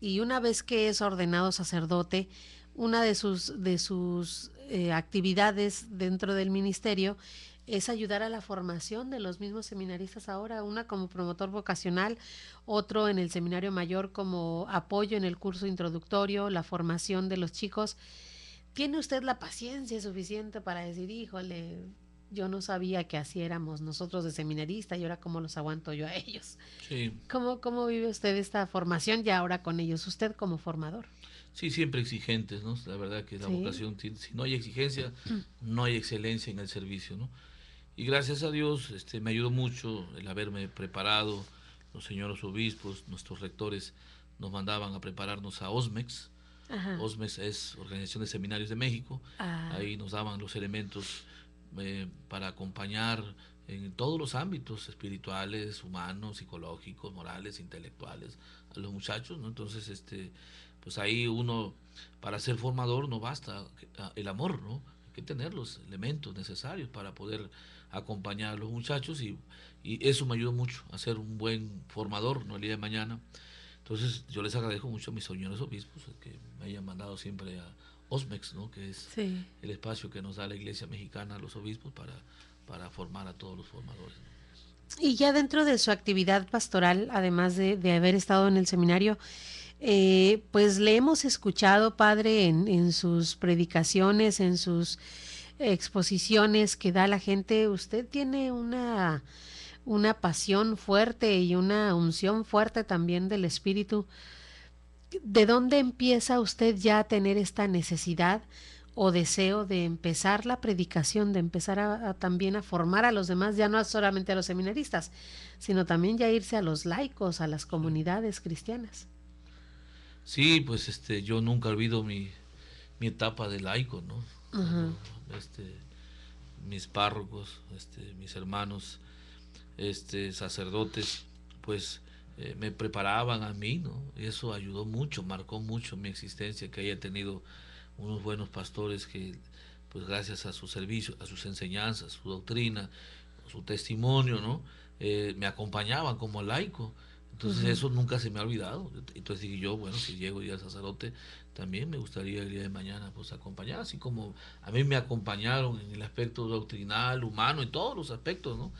S1: y una vez que es ordenado sacerdote, una de sus, de sus eh, actividades dentro del ministerio es ayudar a la formación de los mismos seminaristas ahora, una como promotor vocacional, otro en el seminario mayor como apoyo en el curso introductorio, la formación de los chicos. ¿Tiene usted la paciencia suficiente para decir, híjole, yo no sabía que así éramos nosotros de seminarista y ahora cómo los aguanto yo a ellos. Sí. ¿Cómo, ¿Cómo vive usted esta formación ya ahora con ellos, usted como formador?
S2: Sí, siempre exigentes, ¿no? La verdad que la vocación, si, si, no hay exigencia, no hay excelencia en el servicio, ¿no? Y gracias a Dios este, me ayudó mucho el haberme preparado, los señores obispos, nuestros rectores nos mandaban a prepararnos a OSMEX. Ajá. OSMEX es Organización de Seminarios de México. Ah. Ahí nos daban los elementos eh, para acompañar en todos los ámbitos espirituales, humanos, psicológicos, morales, intelectuales, a los muchachos, Entonces, este, pues ahí uno, para ser formador no basta ah, el amor, ¿no? Hay que tener los elementos necesarios para poder acompañar a los muchachos y, eso me ayuda mucho a ser un buen formador, ¿no? El día de mañana. Entonces, yo les agradezco mucho a mis señores obispos que me hayan mandado siempre a OSMEX, ¿no? que es el espacio que nos da la Iglesia Mexicana a los obispos para, para formar a todos los formadores.
S1: Y ya dentro de su actividad pastoral, además de, haber estado en el seminario, eh, pues le hemos escuchado, padre, en, sus predicaciones, en sus exposiciones que da la gente, usted tiene una, una pasión fuerte y una unción fuerte también del Espíritu ¿de dónde empieza usted ya a tener esta necesidad o deseo de empezar la predicación, de empezar también a formar a los demás, ya no solamente a los seminaristas, sino también ya irse a los laicos, a las comunidades cristianas?
S2: Sí, pues este, yo nunca olvido mi, mi etapa de laico, ¿no? este, mis párrocos, este, mis hermanos, este, sacerdotes, pues eh, me preparaban a mí, ¿no? Eso ayudó mucho, marcó mucho mi existencia, que haya tenido unos buenos pastores que, pues gracias a su servicio, a sus enseñanzas, su doctrina, su testimonio, ¿no? Eh, me acompañaban como laico. Entonces eso nunca se me ha olvidado. Entonces dije yo, bueno, si llego ya al sacerdote, también me gustaría el día de mañana pues acompañar, así como a mí me acompañaron en el aspecto doctrinal, humano, en todos los aspectos, ¿no?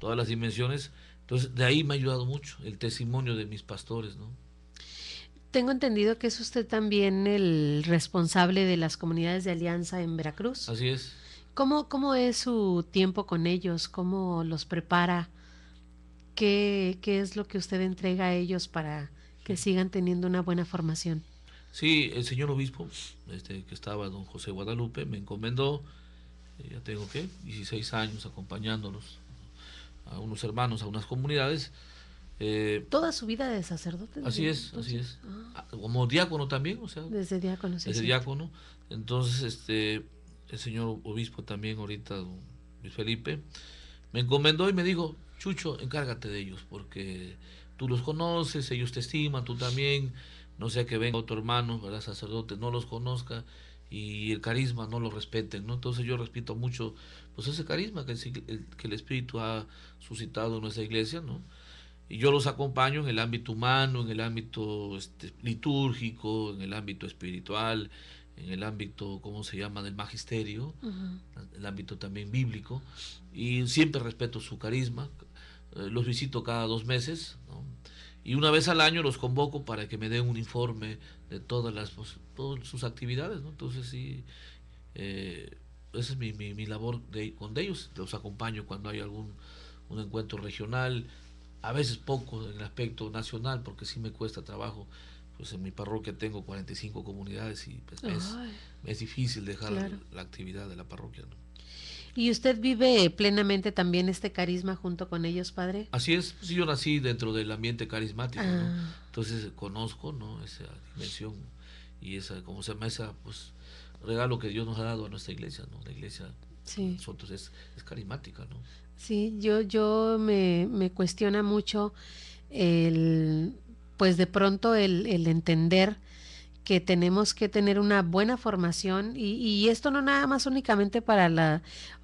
S2: Todas las dimensiones, entonces, de ahí me ha ayudado mucho el testimonio de mis pastores, ¿no?
S1: Tengo entendido que es usted también el responsable de las comunidades de alianza en Veracruz. Así es. ¿Cómo, cómo es su tiempo con ellos? ¿Cómo los prepara? ¿Qué, ¿Qué es lo que usted entrega a ellos para que sigan teniendo una buena formación?
S2: Sí, el señor obispo, este, que estaba don José Guadalupe, me encomendó, eh, ya tengo que 16 años acompañándolos a unos hermanos, a unas comunidades. Eh,
S1: Toda su vida de sacerdote. Así es, así es. Ah.
S2: Ah, como diácono también, o sea. Desde diácono, sí. Desde diácono. Entonces, este, el señor obispo también ahorita, Felipe, me encomendó y me dijo, Chucho, encárgate de ellos, porque tú los conoces, ellos te estiman, tú también, no sea que venga otro hermano, ¿verdad? Sacerdote, no los conozca y el carisma no lo respeten, ¿no? Entonces yo respeto mucho pues ese carisma que el, que el Espíritu ha suscitado en nuestra iglesia, ¿no? Y yo los acompaño en el ámbito humano, en el ámbito este, litúrgico, en el ámbito espiritual, en el ámbito, ¿cómo se llama?, del magisterio, el ámbito también bíblico, y siempre respeto su carisma, eh, los visito cada dos meses, ¿no? y una vez al año los convoco para que me den un informe de todas las pues, sus actividades ¿no? entonces sí eh, esa es mi, mi, labor de, con ellos los acompaño cuando hay algún un encuentro regional a veces poco en el aspecto nacional porque sí me cuesta trabajo pues en mi parroquia tengo 45 comunidades y pues, es, difícil dejar la, la, actividad de la parroquia
S1: ¿Y usted vive plenamente también este carisma junto con ellos, padre?
S2: Así es, pues, yo nací dentro del ambiente carismático, ah. Entonces conozco, ¿no? Esa dimensión y esa, como se llama, esa, pues, regalo que Dios nos ha dado a nuestra iglesia, ¿no? La iglesia nosotros es, carismática, ¿no?
S1: Sí, yo, yo me, me cuestiona mucho el, pues de pronto el, el entender que tenemos que tener una buena formación y, y, esto no nada más únicamente para la,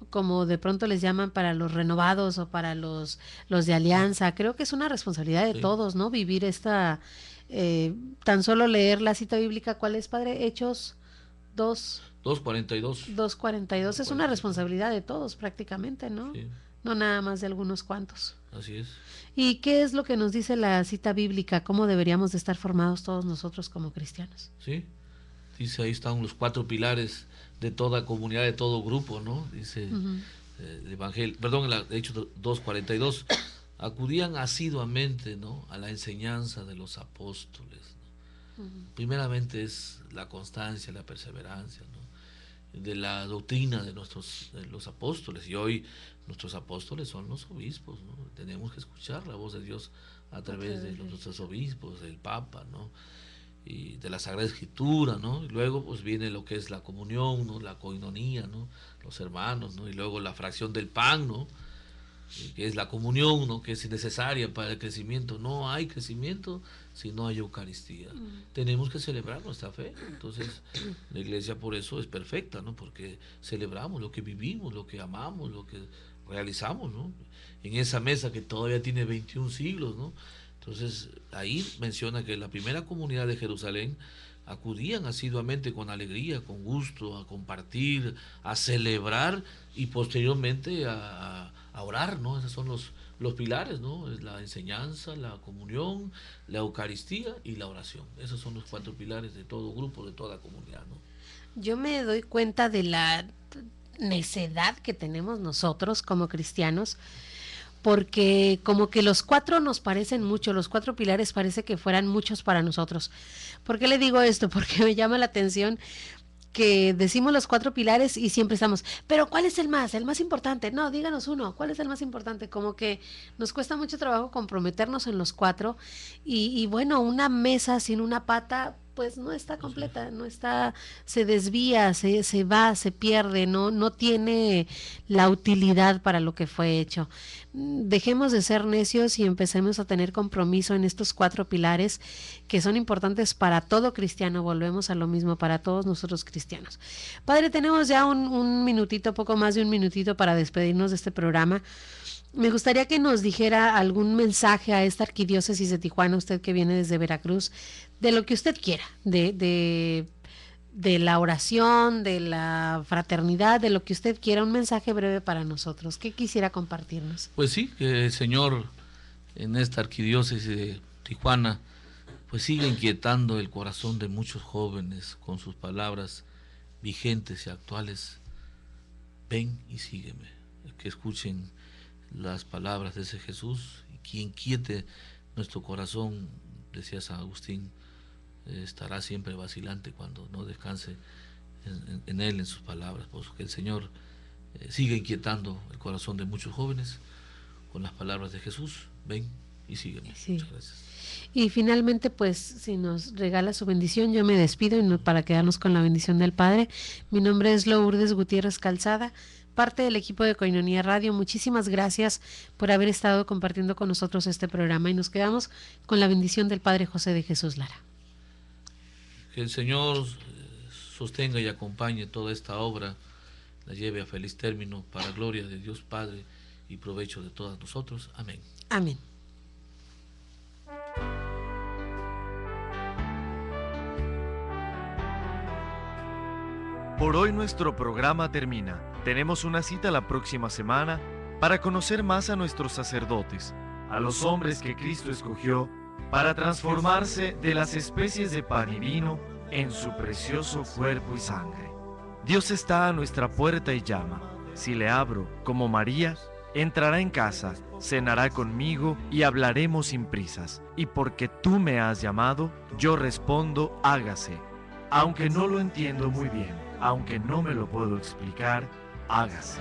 S1: como de pronto les llaman, para los renovados o para los, los de alianza. Creo que es una responsabilidad de todos, ¿no? Vivir esta, eh, tan solo leer la cita bíblica, ¿cuál es, Padre? Hechos 2.
S2: 2.42.
S1: 2.42 es una responsabilidad de todos prácticamente, ¿no? No nada más de algunos cuantos. Así es. ¿Y qué es lo que nos dice la cita bíblica? ¿Cómo deberíamos de estar formados todos nosotros como cristianos?
S2: Sí, dice ahí están los cuatro pilares de toda comunidad, de todo grupo, ¿no? Dice eh, el Evangelio, perdón, el Hecho 2.42, acudían asiduamente, ¿no? A la enseñanza de los apóstoles. Primeramente es la constancia, la perseverancia, ¿no? de la doctrina de nuestros los apóstoles. Y hoy nuestros apóstoles son los obispos, Tenemos que escuchar la voz de Dios a través de nuestros obispos, del Papa, ¿no? Y de la Sagrada Escritura, ¿no? Y luego pues viene lo que es la comunión, ¿no? La coinonía, ¿no? Los hermanos, ¿no? Y luego la fracción del pan, ¿no? que es la comunión, ¿no? Que es necesaria para el crecimiento. No hay crecimiento si no hay Eucaristía. Tenemos que celebrar nuestra fe. Entonces, la iglesia por eso es perfecta, ¿no? Porque celebramos lo que vivimos, lo que amamos, lo que realizamos, ¿no? En esa mesa que todavía tiene 21 siglos, ¿no? Entonces, ahí menciona que la primera comunidad de Jerusalén acudían asiduamente con alegría, con gusto, a compartir, a celebrar y posteriormente a, orar, ¿no? Esos son los, los pilares, ¿no? Es la enseñanza, la comunión, la Eucaristía y la oración. Esos son los cuatro pilares de todo grupo, de toda comunidad, ¿no?
S1: Yo me doy cuenta de la necedad que tenemos nosotros como cristianos porque como que los cuatro nos parecen mucho, los cuatro pilares parece que fueran muchos para nosotros. ¿Por qué le digo esto? Porque me llama la atención que decimos los cuatro pilares y siempre estamos, pero ¿cuál es el más? El más importante. No, díganos uno, ¿cuál es el más importante? Como que nos cuesta mucho trabajo comprometernos en los cuatro y, y bueno, una mesa sin una pata pues no está completa, no está, se desvía, se, se va, se pierde, no, no tiene la utilidad para lo que fue hecho. Mm, dejemos de ser necios y empecemos a tener compromiso en estos cuatro pilares que son importantes para todo cristiano. Volvemos a lo mismo para todos nosotros cristianos. Padre, tenemos ya un, un minutito, poco más de un minutito para despedirnos de este programa. Me gustaría que nos dijera algún mensaje a esta arquidiócesis de Tijuana, usted que viene desde Veracruz, de lo que usted quiera, de, la oración, de la fraternidad, de lo que usted quiera, un mensaje breve para nosotros. ¿Qué quisiera compartirnos?
S2: Pues sí, que el Señor en esta arquidiócesis de Tijuana, pues sigue inquietando el corazón de muchos jóvenes con sus palabras vigentes y actuales. Ven y sígueme. Que escuchen las palabras de ese Jesús, y que inquiete nuestro corazón, decía San Agustín, estará siempre vacilante cuando no descanse en, Él, en sus palabras, que el Señor eh, sigue inquietando el corazón de muchos jóvenes con las palabras de Jesús. Ven y sígueme. Muchas gracias.
S1: Y finalmente, pues, si nos regala su bendición, yo me despido y para quedarnos con la bendición del Padre. Mi nombre es Lourdes Gutiérrez Calzada, parte del equipo de Coinonía Radio. Muchísimas gracias por haber estado compartiendo con nosotros este programa y nos quedamos con la bendición del Padre José de Jesús Lara.
S2: Que el Señor eh, sostenga y acompañe toda esta obra, la lleve a feliz término para gloria de Dios Padre y provecho de todos nosotros. Amén. Amén. Por hoy nuestro
S3: programa termina. Tenemos una cita la próxima semana para conocer más a nuestros sacerdotes, a los hombres que Cristo escogió para transformarse de las especies de pan y vino en su precioso cuerpo y sangre. Dios está a nuestra puerta y llama. Si le abro, como María, entrará en casa, cenará conmigo y hablaremos sin prisas. Y porque tú me has llamado, yo respondo, hágase. Aunque no lo entiendo muy bien, aunque no me lo puedo explicar, hágase.